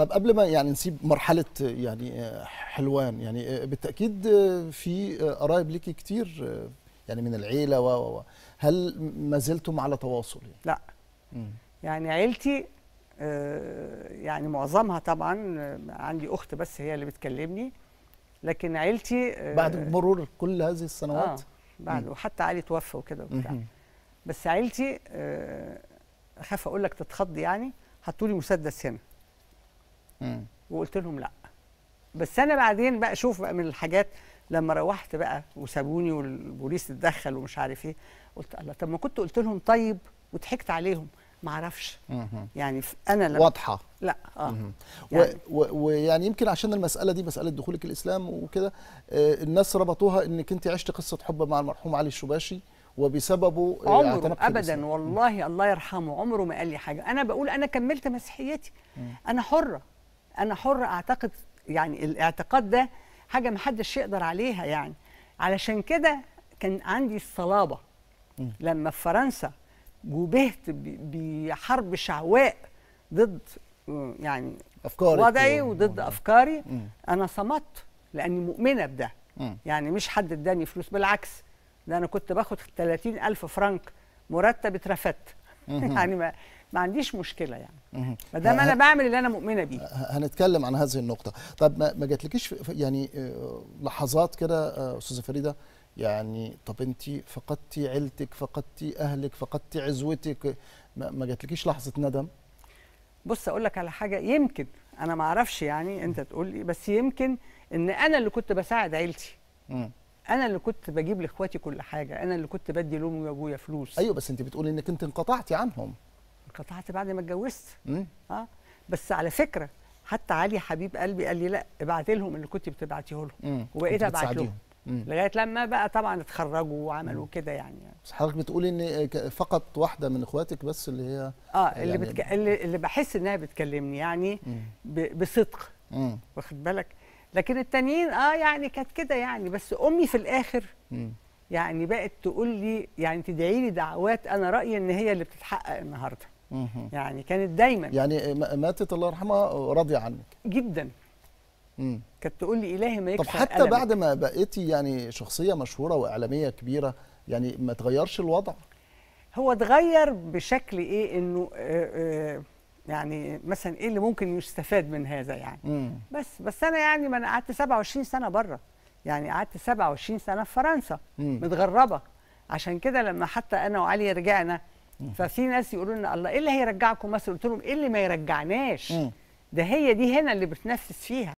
طب قبل ما يعني نسيب مرحله يعني آه، حلوان يعني آه، بالتاكيد آه، في قرايب ليكي كتير يعني من العيله و هل ما زلتم على تواصل يعني؟ لا يعني عيلتي يعني معظمها طبعا عندي اخت بس هي اللي بتكلمني لكن عيلتي بعد مرور كل هذه السنوات آه بعد مم. وحتى علي توفى وكده وبتاع بس عيلتي اخاف اقول لك تتخض يعني حطوا لي مسدس هنا وقلت لهم لا بس انا بعدين بقى شوف بقى من الحاجات لما روحت بقى وسابوني والبوليس اتدخل ومش عارف ايه قلت الله طب ما كنت قلت لهم طيب وضحكت عليهم ما اعرفش يعني انا لما واضحه لا اه ويعني و... و... يعني يمكن عشان المساله دي مساله دخولك الاسلام وكده آه الناس ربطوها انك انت عشت قصه حب مع المرحوم علي الشباشي وبسببه آه، عمره ابدا والله الله يرحمه عمره ما قال لي حاجه انا بقول انا كملت مسيحيتي انا حره انا حر اعتقد يعني الاعتقاد ده حاجه ما حدش يقدر عليها يعني علشان كده كان عندي الصلابه لما في فرنسا جوبهت بحرب شعواء ضد يعني افكاري وضعي يعني. وضد افكاري مم. انا صمت لاني مؤمنه بده مم. يعني مش حد اداني فلوس بالعكس ده انا كنت باخد 30 الف فرنك مرتب اترفدت يعني ما ما عنديش مشكله يعني ما دام انا بعمل اللي انا مؤمنه بيه هنتكلم عن هذه النقطه طب ما, ما جاتلكيش يعني آه، لحظات كده آه، استاذه فريده يعني طب انت فقدتي عيلتك فقدتي اهلك فقدتي عزوتك ما, ما جاتلكيش لحظه ندم بص اقول لك على حاجه يمكن انا ما اعرفش يعني انت تقول لي بس يمكن ان انا اللي كنت بساعد عيلتي انا اللي كنت بجيب لاخواتي كل حاجه انا اللي كنت بدي لامي وابويا فلوس ايوه بس انت بتقولي انك انت انقطعتي عنهم انقطعت بعد ما اتجوزت اه بس على فكره حتى علي حبيب قلبي قال لي لا ابعت لهم اللي كنت بتبعتيه لهم وبقيت ابعت لهم لغايه لما بقى طبعا اتخرجوا وعملوا كده يعني بس حضرتك بتقولي ان فقط واحده من اخواتك بس اللي هي اه اللي يعني بتك... اللي بحس انها بتكلمني يعني ب... بصدق واخد بالك لكن التانيين اه يعني كانت كده يعني بس امي في الاخر يعني بقت تقول لي يعني تدعي لي دعوات انا رايي ان هي اللي بتتحقق النهارده يعني كانت دايما يعني ماتت الله يرحمها راضيه عنك جدا كانت تقول لي الهي ما يكفى طب حتى ألمك. بعد ما بقيتي يعني شخصيه مشهوره واعلاميه كبيره يعني ما تغيرش الوضع هو اتغير بشكل ايه انه آآ آه، آآ آه، يعني مثلا ايه اللي ممكن يستفاد من هذا يعني مم. بس بس انا يعني ما انا قعدت 27 سنه بره يعني قعدت 27 سنه في فرنسا مم. متغربه عشان كده لما حتى انا وعلي رجعنا مم. ففي ناس يقولوا لنا الله ايه اللي هيرجعكم مصر قلت لهم ايه اللي ما يرجعناش مم. ده هي دي هنا اللي بتنفس فيها